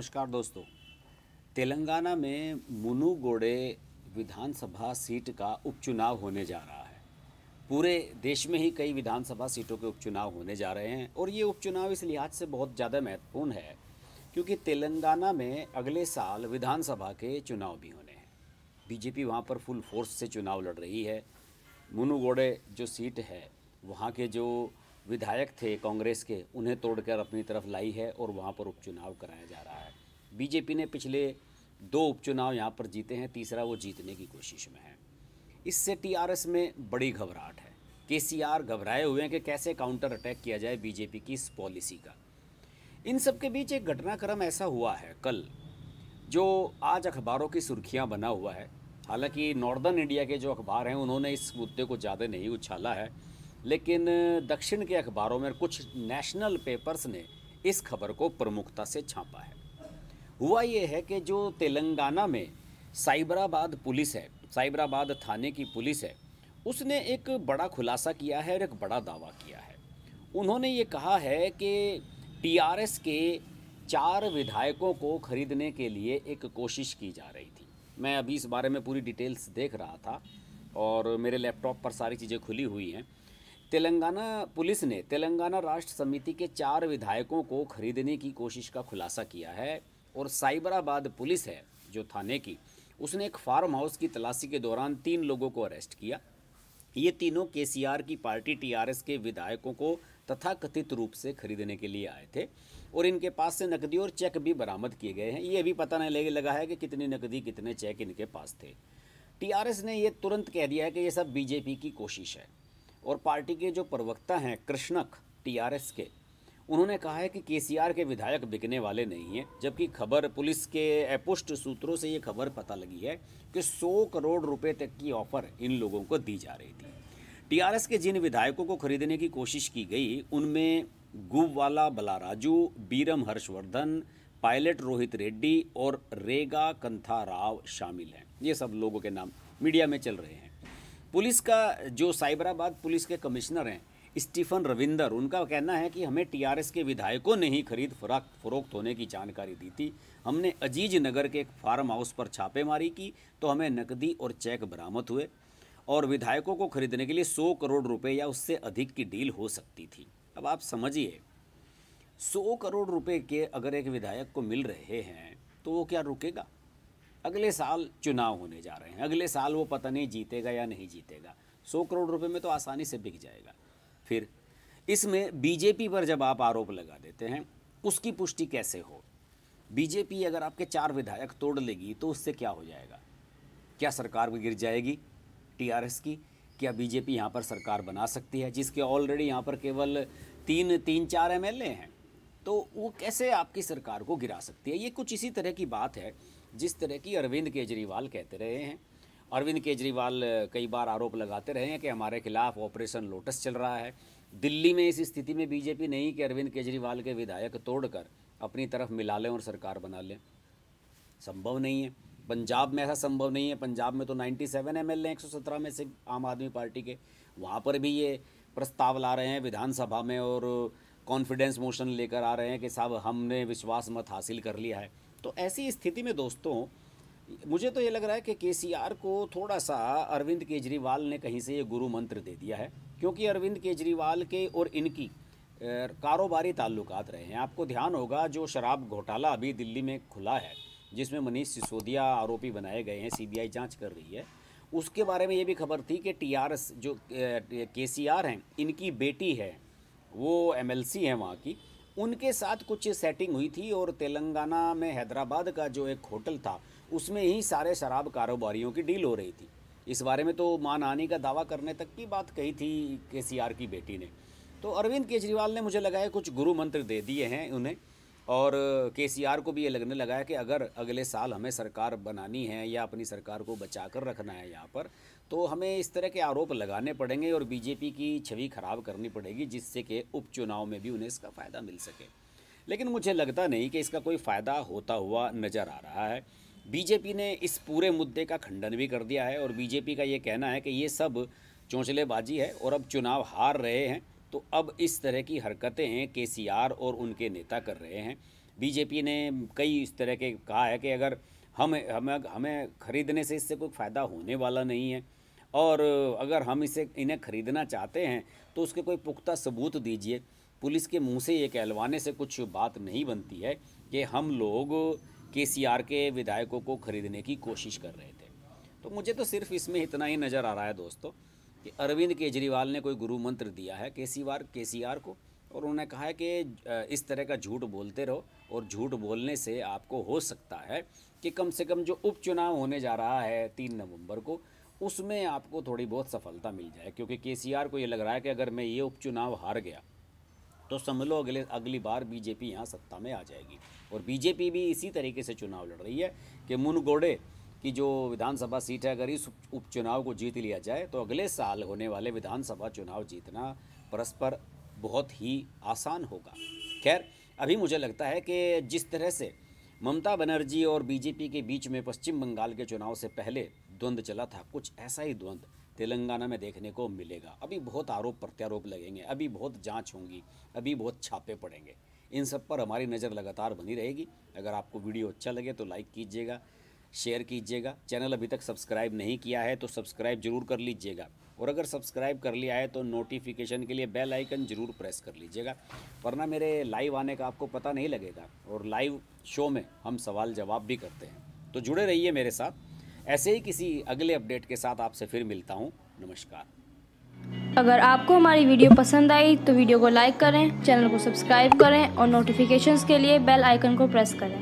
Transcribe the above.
नमस्कार दोस्तों तेलंगाना में मुनुगोडे विधानसभा सीट का उपचुनाव होने जा रहा है पूरे देश में ही कई विधानसभा सीटों के उपचुनाव होने जा रहे हैं और ये उपचुनाव इस लिहाज से बहुत ज़्यादा महत्वपूर्ण है क्योंकि तेलंगाना में अगले साल विधानसभा के चुनाव भी होने हैं बीजेपी वहाँ पर फुल फोर्स से चुनाव लड़ रही है मुनुगोडे जो सीट है वहाँ के जो विधायक थे कांग्रेस के उन्हें तोड़कर अपनी तरफ लाई है और वहाँ पर उपचुनाव कराया जा रहा है बीजेपी ने पिछले दो उपचुनाव यहाँ पर जीते हैं तीसरा वो जीतने की कोशिश में है इससे टीआरएस में बड़ी घबराहट है केसीआर घबराए हुए हैं कि कैसे काउंटर अटैक किया जाए बीजेपी की इस पॉलिसी का इन सब के बीच एक घटनाक्रम ऐसा हुआ है कल जो आज अखबारों की सुर्खियां बना हुआ है हालांकि नॉर्दर्न इंडिया के जो अखबार हैं उन्होंने इस मुद्दे को ज़्यादा नहीं उछाला है लेकिन दक्षिण के अखबारों में कुछ नेशनल पेपर्स ने इस खबर को प्रमुखता से छापा है हुआ ये है कि जो तेलंगाना में साइबराबाद पुलिस है साइबराबाद थाने की पुलिस है उसने एक बड़ा खुलासा किया है और एक बड़ा दावा किया है उन्होंने ये कहा है कि टीआरएस के चार विधायकों को खरीदने के लिए एक कोशिश की जा रही थी मैं अभी इस बारे में पूरी डिटेल्स देख रहा था और मेरे लैपटॉप पर सारी चीज़ें खुली हुई हैं तेलंगाना पुलिस ने तेलंगाना राष्ट्र समिति के चार विधायकों को खरीदने की कोशिश का खुलासा किया है और साइबराबाद पुलिस है जो थाने की उसने एक फार्म हाउस की तलाशी के दौरान तीन लोगों को अरेस्ट किया ये तीनों के की पार्टी टीआरएस के विधायकों को तथाकथित रूप से खरीदने के लिए आए थे और इनके पास से नकदी और चेक भी बरामद किए गए हैं ये भी पता नहीं लगा है कि कितनी नकदी कितने चेक इनके पास थे टीआरएस ने ये तुरंत कह दिया है कि ये सब बीजेपी की कोशिश है और पार्टी के जो प्रवक्ता हैं कृष्णक टीआरएस के उन्होंने कहा है कि केसीआर के विधायक बिकने वाले नहीं हैं जबकि खबर पुलिस के अपुष्ट सूत्रों से ये खबर पता लगी है कि 100 करोड़ रुपए तक की ऑफर इन लोगों को दी जा रही थी टीआरएस के जिन विधायकों को खरीदने की कोशिश की गई उनमें गुबवाला बलाराजू बीरम हर्षवर्धन पायलट रोहित रेड्डी और रेगा कंथा राव शामिल हैं ये सब लोगों के नाम मीडिया में चल रहे हैं पुलिस का जो साइबराबाद पुलिस के कमिश्नर हैं स्टीफन रविंदर उनका कहना है कि हमें टीआरएस के विधायकों ने ही खरीद फराक फरोख्त होने की जानकारी दी थी हमने अजीज नगर के एक फार्म हाउस पर छापेमारी की तो हमें नकदी और चेक बरामद हुए और विधायकों को खरीदने के लिए सौ करोड़ रुपए या उससे अधिक की डील हो सकती थी अब आप समझिए सौ करोड़ रुपए के अगर एक विधायक को मिल रहे हैं तो वो क्या रुकेगा अगले साल चुनाव होने जा रहे हैं अगले साल वो पता नहीं जीतेगा या नहीं जीतेगा सौ करोड़ रुपए में तो आसानी से बिक जाएगा फिर इसमें बीजेपी पर जब आप आरोप लगा देते हैं उसकी पुष्टि कैसे हो बीजेपी अगर आपके चार विधायक तोड़ लेगी तो उससे क्या हो जाएगा क्या सरकार भी गिर जाएगी टीआरएस की क्या बीजेपी यहाँ पर सरकार बना सकती है जिसके ऑलरेडी यहाँ पर केवल तीन तीन चार एम हैं तो वो कैसे आपकी सरकार को गिरा सकती है ये कुछ इसी तरह की बात है जिस तरह की अरविंद केजरीवाल कहते रहे हैं अरविंद केजरीवाल कई बार आरोप लगाते रहे हैं कि हमारे खिलाफ ऑपरेशन लोटस चल रहा है दिल्ली में इस स्थिति में बीजेपी नहीं कि अरविंद केजरीवाल के विधायक तोड़कर अपनी तरफ मिला लें और सरकार बना लें संभव नहीं है पंजाब में ऐसा संभव नहीं है पंजाब में तो 97 सेवन एम एल में से आम आदमी पार्टी के वहाँ पर भी ये प्रस्ताव ला रहे हैं विधानसभा में और कॉन्फिडेंस मोशन लेकर आ रहे हैं कि साहब हमने विश्वास मत हासिल कर लिया है तो ऐसी स्थिति में दोस्तों मुझे तो ये लग रहा है कि केसीआर को थोड़ा सा अरविंद केजरीवाल ने कहीं से ये गुरु मंत्र दे दिया है क्योंकि अरविंद केजरीवाल के और इनकी कारोबारी ताल्लुक रहे हैं आपको ध्यान होगा जो शराब घोटाला अभी दिल्ली में खुला है जिसमें मनीष सिसोदिया आरोपी बनाए गए हैं सीबीआई जांच कर रही है उसके बारे में ये भी खबर थी कि टीआरएस जो केसीआर हैं इनकी बेटी है वो एमएलसी हैं वहाँ की उनके साथ कुछ सेटिंग हुई थी और तेलंगाना में हैदराबाद का जो एक होटल था उसमें ही सारे शराब कारोबारियों की डील हो रही थी इस बारे में तो आनी का दावा करने तक की बात कही थी के की बेटी ने तो अरविंद केजरीवाल ने मुझे लगाया कुछ गुरु मंत्र दे दिए हैं उन्हें और के को भी ये लगने लगा है कि अगर अगले साल हमें सरकार बनानी है या अपनी सरकार को बचा कर रखना है यहाँ पर तो हमें इस तरह के आरोप लगाने पड़ेंगे और बीजेपी की छवि खराब करनी पड़ेगी जिससे कि उपचुनाव में भी उन्हें इसका फ़ायदा मिल सके लेकिन मुझे लगता नहीं कि इसका कोई फ़ायदा होता हुआ नज़र आ रहा है बीजेपी ने इस पूरे मुद्दे का खंडन भी कर दिया है और बीजेपी का ये कहना है कि ये सब चौंचलेबाजी है और अब चुनाव हार रहे हैं तो अब इस तरह की हरकतें हैं के और उनके नेता कर रहे हैं बीजेपी ने कई इस तरह के कहा है कि अगर हम हमें हमें ख़रीदने से इससे कोई फ़ायदा होने वाला नहीं है और अगर हम इसे इन्हें ख़रीदना चाहते हैं तो उसके कोई पुख्ता सबूत दीजिए पुलिस के मुंह से ये कहलवाने से कुछ बात नहीं बनती है कि हम लोग के के विधायकों को ख़रीदने की कोशिश कर रहे थे तो मुझे तो सिर्फ इसमें इतना ही नज़र आ रहा है दोस्तों कि अरविंद केजरीवाल ने कोई गुरु मंत्र दिया है केसीवार केसीआर को और उन्होंने कहा है कि इस तरह का झूठ बोलते रहो और झूठ बोलने से आपको हो सकता है कि कम से कम जो उपचुनाव होने जा रहा है तीन नवंबर को उसमें आपको थोड़ी बहुत सफलता मिल जाए क्योंकि आर को ये लग रहा है कि अगर मैं ये उपचुनाव हार गया तो समझ लो अगले अगली बार बीजेपी यहाँ सत्ता में आ जाएगी और बीजेपी भी इसी तरीके से चुनाव लड़ रही है कि मुनगोड़े कि जो विधानसभा सीट है अगर इस उपचुनाव को जीत लिया जाए तो अगले साल होने वाले विधानसभा चुनाव जीतना परस्पर बहुत ही आसान होगा खैर अभी मुझे लगता है कि जिस तरह से ममता बनर्जी और बीजेपी के बीच में पश्चिम बंगाल के चुनाव से पहले द्वंद्व चला था कुछ ऐसा ही द्वंद्व तेलंगाना में देखने को मिलेगा अभी बहुत आरोप प्रत्यारोप लगेंगे अभी बहुत जांच होंगी अभी बहुत छापे पड़ेंगे इन सब पर हमारी नज़र लगातार बनी रहेगी अगर आपको वीडियो अच्छा लगे तो लाइक कीजिएगा शेयर कीजिएगा चैनल अभी तक सब्सक्राइब नहीं किया है तो सब्सक्राइब जरूर कर लीजिएगा और अगर सब्सक्राइब कर लिया है तो नोटिफिकेशन के लिए बेल आइकन ज़रूर प्रेस कर लीजिएगा वरना मेरे लाइव आने का आपको पता नहीं लगेगा और लाइव शो में हम सवाल जवाब भी करते हैं तो जुड़े रहिए मेरे साथ ऐसे ही किसी अगले अपडेट के साथ आपसे फिर मिलता हूँ नमस्कार अगर आपको हमारी वीडियो पसंद आई तो वीडियो को लाइक करें चैनल को सब्सक्राइब करें और नोटिफिकेशन के लिए बेल आइकन को प्रेस करें